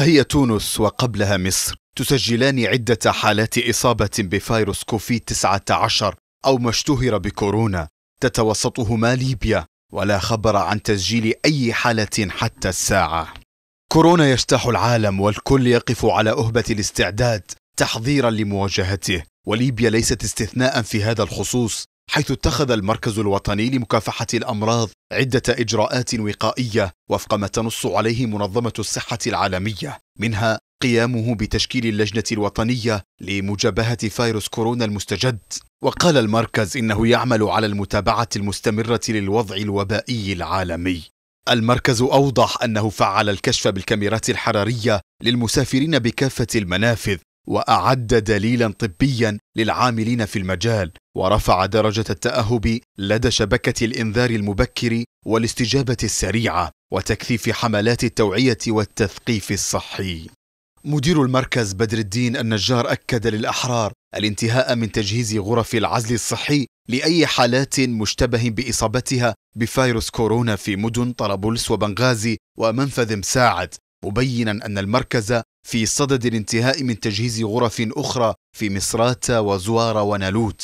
ها هي تونس وقبلها مصر تسجلان عدة حالات إصابة بفيروس كوفيد 19 أو ما اشتهر بكورونا تتوسطهما ليبيا ولا خبر عن تسجيل أي حالة حتى الساعة كورونا يجتاح العالم والكل يقف على أهبة الاستعداد تحضيرا لمواجهته وليبيا ليست استثناء في هذا الخصوص حيث اتخذ المركز الوطني لمكافحة الأمراض عدة إجراءات وقائية وفق ما تنص عليه منظمة الصحة العالمية منها قيامه بتشكيل اللجنة الوطنية لمجابهة فيروس كورونا المستجد وقال المركز إنه يعمل على المتابعة المستمرة للوضع الوبائي العالمي المركز أوضح أنه فعل الكشف بالكاميرات الحرارية للمسافرين بكافة المنافذ وأعد دليلا طبيا للعاملين في المجال ورفع درجة التأهب لدى شبكة الإنذار المبكر والاستجابة السريعة وتكثيف حملات التوعية والتثقيف الصحي. مدير المركز بدر الدين النجار أكد للأحرار الانتهاء من تجهيز غرف العزل الصحي لأي حالات مشتبه بإصابتها بفيروس كورونا في مدن طرابلس وبنغازي ومنفذ مساعد مبينا أن المركز في صدد الانتهاء من تجهيز غرف أخرى في مصراتة وزوارة ونالوت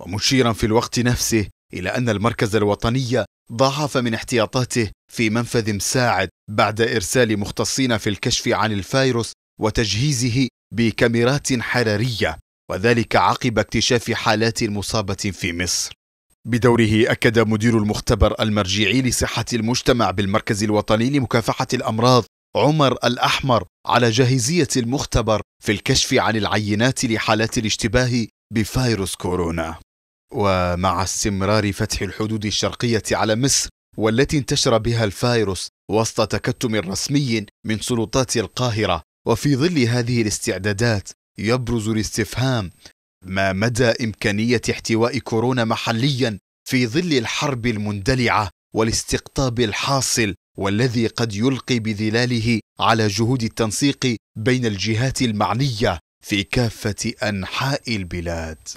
ومشيرا في الوقت نفسه إلى أن المركز الوطني ضاعف من احتياطاته في منفذ مساعد بعد إرسال مختصين في الكشف عن الفيروس وتجهيزه بكاميرات حرارية وذلك عقب اكتشاف حالات مصابة في مصر بدوره أكد مدير المختبر المرجعي لصحة المجتمع بالمركز الوطني لمكافحة الأمراض عمر الأحمر على جاهزية المختبر في الكشف عن العينات لحالات الاشتباه بفيروس كورونا ومع استمرار فتح الحدود الشرقية على مصر والتي انتشر بها الفيروس وسط تكتم رسمي من سلطات القاهرة وفي ظل هذه الاستعدادات يبرز الاستفهام ما مدى إمكانية احتواء كورونا محليا في ظل الحرب المندلعة والاستقطاب الحاصل والذي قد يلقي بظلاله على جهود التنسيق بين الجهات المعنيه في كافه انحاء البلاد